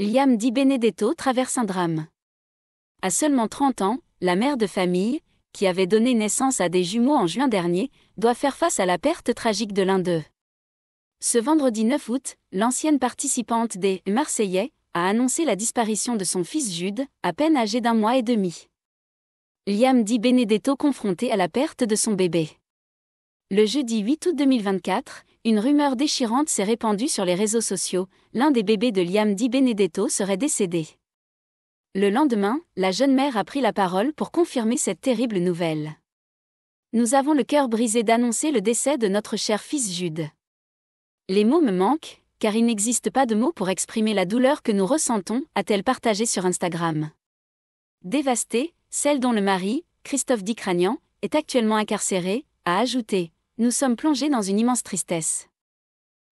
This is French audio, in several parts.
Liam Di Benedetto traverse un drame. À seulement 30 ans, la mère de famille, qui avait donné naissance à des jumeaux en juin dernier, doit faire face à la perte tragique de l'un d'eux. Ce vendredi 9 août, l'ancienne participante des Marseillais a annoncé la disparition de son fils Jude, à peine âgé d'un mois et demi. Liam Di Benedetto confronté à la perte de son bébé. Le jeudi 8 août 2024, une rumeur déchirante s'est répandue sur les réseaux sociaux, l'un des bébés de Liam Di Benedetto serait décédé. Le lendemain, la jeune mère a pris la parole pour confirmer cette terrible nouvelle. Nous avons le cœur brisé d'annoncer le décès de notre cher fils Jude. Les mots me manquent, car il n'existe pas de mots pour exprimer la douleur que nous ressentons, a-t-elle partagé sur Instagram. Dévastée, celle dont le mari, Christophe Cragnan, est actuellement incarcéré, a ajouté nous sommes plongés dans une immense tristesse.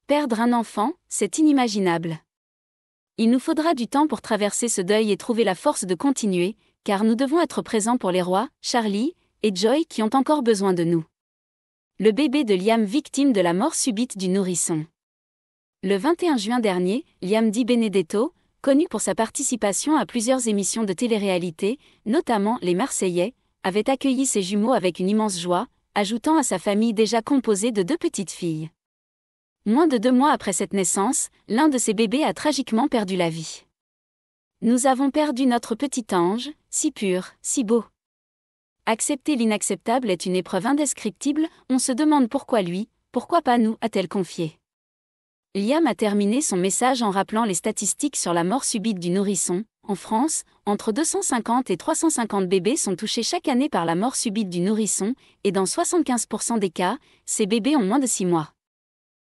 Perdre un enfant, c'est inimaginable. Il nous faudra du temps pour traverser ce deuil et trouver la force de continuer, car nous devons être présents pour les rois, Charlie et Joy qui ont encore besoin de nous. Le bébé de Liam victime de la mort subite du nourrisson. Le 21 juin dernier, Liam Di Benedetto, connu pour sa participation à plusieurs émissions de télé-réalité, notamment Les Marseillais, avait accueilli ses jumeaux avec une immense joie, ajoutant à sa famille déjà composée de deux petites filles. Moins de deux mois après cette naissance, l'un de ses bébés a tragiquement perdu la vie. Nous avons perdu notre petit ange, si pur, si beau. Accepter l'inacceptable est une épreuve indescriptible, on se demande pourquoi lui, pourquoi pas nous, a-t-elle confié. Liam a terminé son message en rappelant les statistiques sur la mort subite du nourrisson, en France, entre 250 et 350 bébés sont touchés chaque année par la mort subite du nourrisson, et dans 75% des cas, ces bébés ont moins de 6 mois.